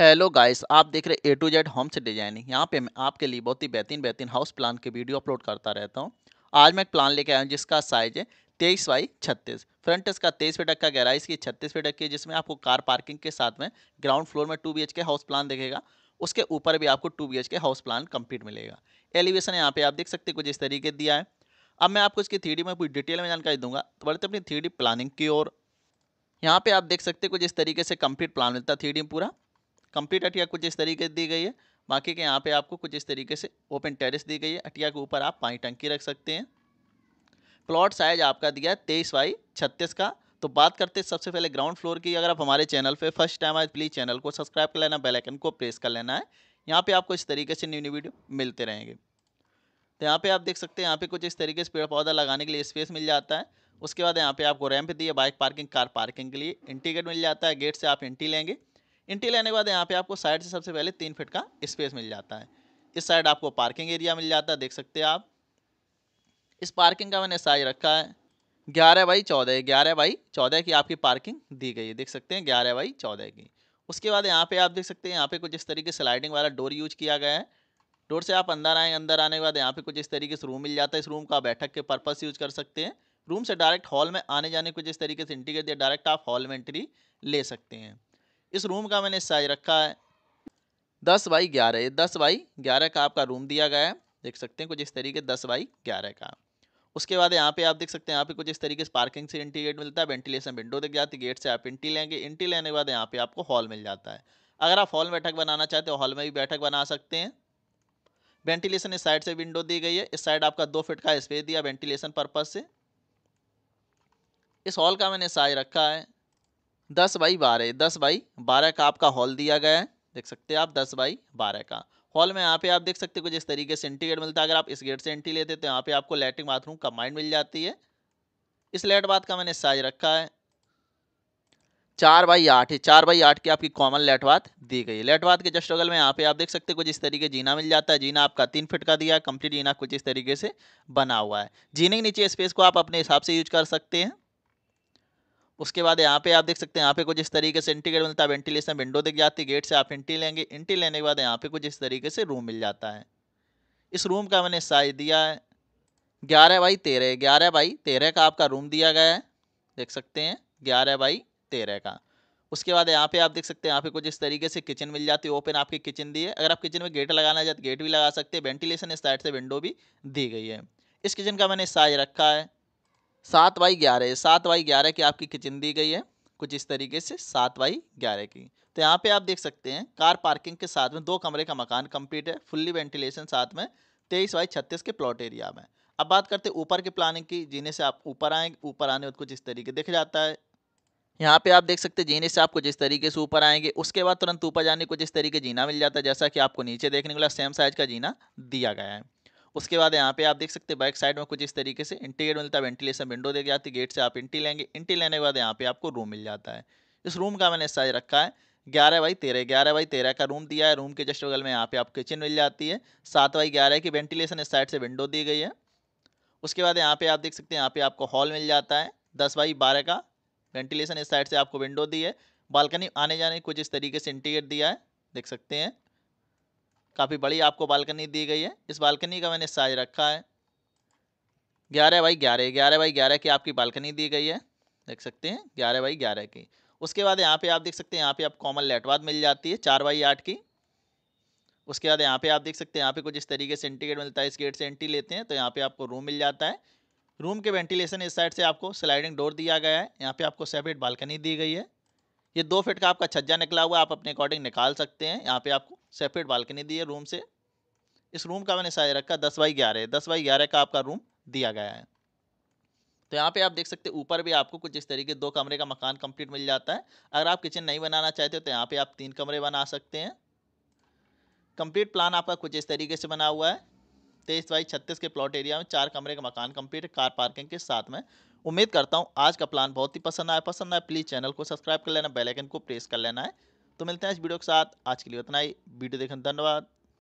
hello guys आप देख रहे ए टू जेड होम से डिजाइनिंग यहाँ पे मैं आपके लिए बहुत ही बेहतरीन बेहतरीन हाउस प्लान के वीडियो अपलोड करता रहता हूँ आज मैं एक प्लान लेके आया हूँ जिसका साइज है तेईस बाई छत्तीस फ्रंट इसका तेईस फीट का गहराई इसकी छत्तीस फीट की है जिसमें आपको कार पार्किंग के साथ में ग्राउंड फ्लोर में two B K house plan देखेगा उसके ऊपर भी आपको two B K house plan complete मिलेगा एलिवेशन यहाँ पे आप देख सकते कुछ इस तरीके दिया है अब मैं आपको इसकी थ्री में पूरी डिटेल में जानकारी दूंगा तो बढ़ते अपनी थ्री प्लानिंग की ओर यहाँ पे आप देख सकते कुछ इस तरीके से कम्प्लीट प्लान मिलता है थ्री पूरा कंप्लीट अटिया कुछ इस तरीके से दी गई है बाकी के यहाँ पे आपको कुछ इस तरीके से ओपन टेरेस दी गई है अटिया के ऊपर आप पानी टंकी रख सकते हैं प्लॉट साइज आपका दिया है तेईस बाई छत्तीस का तो बात करते हैं सबसे पहले ग्राउंड फ्लोर की अगर आप हमारे चैनल पे फर्स्ट टाइम आए प्लीज़ चैनल को सब्सक्राइब कर लेना बेलाइकन को प्रेस कर लेना है यहाँ पर आपको इस तरीके से न्यू न्यू वीडियो मिलते रहेंगे तो यहाँ पर आप देख सकते हैं यहाँ पर कुछ इस तरीके से पेड़ पौधा लगाने के लिए स्पेस मिल जाता है उसके बाद यहाँ पे आपको रैंप दिए बाइक पार्किंग कार पार्किंग के लिए इंटी गेट मिल जाता है गेट से आप एंट्री लेंगे इंटी लेने के बाद यहाँ पे आपको साइड से सबसे पहले तीन फिट का स्पेस मिल जाता है इस साइड आपको पार्किंग एरिया मिल जाता है देख सकते हैं आप इस पार्किंग का मैंने साइज रखा है ग्यारह बाई चौदह ग्यारह बाई चौदह की आपकी पार्किंग दी गई है देख सकते हैं ग्यारह बाई चौदह की उसके बाद यहाँ पे आप देख सकते हैं यहाँ पे कुछ इस तरीके से स्लाइडिंग वाला डोर यूज किया गया है डोर से आप अंदर आएँ अंदर आने के बाद यहाँ पे कुछ इस तरीके से रूम मिल जाता है इस रूम का बैठक के पर्पज़ यूज कर सकते हैं रूम से डायरेक्ट हॉल में आने जाने कुछ इस तरीके से इंटीग्रेट दिया डायरेक्ट आप हॉल में एंट्री ले सकते हैं इस रूम का मैंने साइज रखा है दस बाई ग्यारह ये दस बाई ग्यारह का आपका रूम दिया गया है देख सकते हैं कुछ इस तरीके दस बाई ग्यारह का उसके बाद यहाँ पे आप देख सकते हैं यहाँ पे कुछ इस तरीके से पार्किंग से एंटी गेट मिलता है वेंटिलेशन विंडो दिख जाती है गेट से आप एंटी लेंगे एंटी लेने के बाद यहाँ पे आपको हॉल मिल जाता है अगर आप हॉल बैठक बनाना चाहते हो हॉल में भी बैठक बना सकते हैं वेंटिलेशन इस साइड से विंडो दी गई है इस साइड आपका दो फिट का स्पेस दिया वेंटिलेशन पर्पज से इस हॉल का मैंने साइज रखा है दस बाई बारह दस बाई बारह का आपका हॉल दिया गया है देख सकते हैं आप दस बाई बारह का हॉल में यहाँ पे आप देख सकते हैं कुछ इस तरीके से एंट्री गेट मिलता है अगर आप इस गेट से एंट्री लेते तो यहाँ पे आपको लेटरिन बाथरूम कंबाइंड मिल जाती है इस लेट बाथ का मैंने साइज रखा है चार बाई आठ चार बाई आठ की आपकी कॉमन बाथ दी गई है बाथ के जस्ट अगल में यहाँ पे आप देख सकते हैं कुछ इस तरीके जीना मिल जाता है जीना आपका तीन फिट का दिया कंप्लीट जीना कुछ इस तरीके से बना हुआ है जीने के नीचे स्पेस को आप अपने हिसाब से यूज कर सकते हैं उसके बाद यहाँ पे आप देख सकते हैं यहाँ पे कुछ इस तरीके से इंटीग्रेट मिलता है वेंटिलेशन विंडो दिख जाती है गेट से आप इंटी लेंगे इंटी लेने के बाद यहाँ पे कुछ इस तरीके से रूम मिल जाता है इस रूम का मैंने साइज दिया है ग्यारह बाई तेरह ग्यारह बाई तेरह का आपका रूम दिया गया है देख सकते हैं ग्यारह बाई तेरह का उसके बाद यहाँ पे आप देख सकते हैं यहाँ पे कुछ इस तरीके से किचन मिल जाती है ओपन आपकी किचन दी है अगर आप किचन में गेट लगाना चाहते गेट भी लगा सकते हैं वेंटिलेशन इस साइड से विंडो भी दी गई है इस किचन का मैंने साइज रखा है सात बाई ग्यारह सात बाई ग्यारह की आपकी किचन दी गई है कुछ इस तरीके से सात बाई ग्यारह की तो यहाँ पे आप देख सकते हैं कार पार्किंग के साथ में दो कमरे का मकान कंप्लीट है फुल्ली वेंटिलेशन साथ में तेईस बाई छत्तीस के प्लॉट एरिया में अब बात करते हैं ऊपर की प्लानिंग की जीने से आप ऊपर आए ऊपर आने कुछ इस तरीके दिख जाता है यहाँ पे आप देख सकते हैं जीने से आपको जिस तरीके से ऊपर आएंगे उसके बाद तुरंत ऊपर जाने को जिस तरीके जीना मिल जाता है जैसा कि आपको नीचे देखने को सेम साइज का जीना दिया गया है उसके बाद यहाँ पे आप देख सकते हैं बैक साइड में कुछ इस तरीके से इंटीगेट मिलता है वेंटिलेशन विंडो देख जाती है गेट से आप इंटी लेंगे इंटी लेने के बाद यहाँ पे आपको रूम मिल जाता है इस रूम का मैंने साइज रखा है ग्यारह बाई तेरह ग्यारह बाई तेरह का रूम दिया है रूम के जस्ट बगल में यहाँ पे आप किचन मिल जाती है सात बाई ग्यारह की वेंटिलेशन इस साइड से विंडो दी गई है उसके बाद यहाँ पे आप देख सकते हैं यहाँ पे आपको हॉल मिल जाता है दस बाई बारह का वेंटिलेशन इस साइड से आपको विंडो दी है बालकनी आने जाने कुछ इस तरीके से इंटीरियर दिया है देख सकते हैं काफ़ी बड़ी आपको बालकनी दी गई है इस बालकनी का मैंने साइज रखा है ग्यारह बाई ग्यारह ग्यारह बाई ग्यारह की आपकी बालकनी दी गई है देख सकते हैं ग्यारह बाई ग्यारह की उसके बाद यहाँ पे आप देख सकते हैं यहाँ पे आप कॉमन लेटवाद मिल जाती है चार बाई आठ की उसके बाद यहाँ पे आप देख सकते हैं यहाँ पे कुछ इस तरीके से एंटी गेट मिलता है इस गेट से एंटी लेते हैं तो यहाँ पे आपको रूम मिल जाता है रूम के वेंटिलेशन इस साइड से आपको स्लाइडिंग डोर दिया गया है यहाँ पर आपको सेपरेट बालकनी दी गई है ये दो फिट का आपका छज्जा निकला हुआ आप अपने अकॉर्डिंग निकाल सकते हैं यहाँ पर आपको सेपरेट बालकनी दी है रूम से इस रूम का मैंने साइज रखा दस बाई ग्यारह दस बाई ग्यारह का आपका रूम दिया गया है तो यहाँ पे आप देख सकते हैं ऊपर भी आपको कुछ इस तरीके दो कमरे का मकान कंप्लीट मिल जाता है अगर आप किचन नहीं बनाना चाहते हो तो यहाँ पे आप तीन कमरे बना सकते हैं कंप्लीट प्लान आपका कुछ इस तरीके से बना हुआ है तेईस बाई छत्तीस के प्लॉट एरिया में चार कमरे का मकान कंप्लीट कार पार्किंग के साथ में उम्मीद करता हूँ आज का प्लान बहुत ही पसंद आया पसंद आया प्लीज़ चैनल को सब्सक्राइब कर लेना बेलाइकन को प्रेस कर लेना है तो मिलते हैं इस वीडियो के साथ आज के लिए इतना ही वीडियो देखने धन्यवाद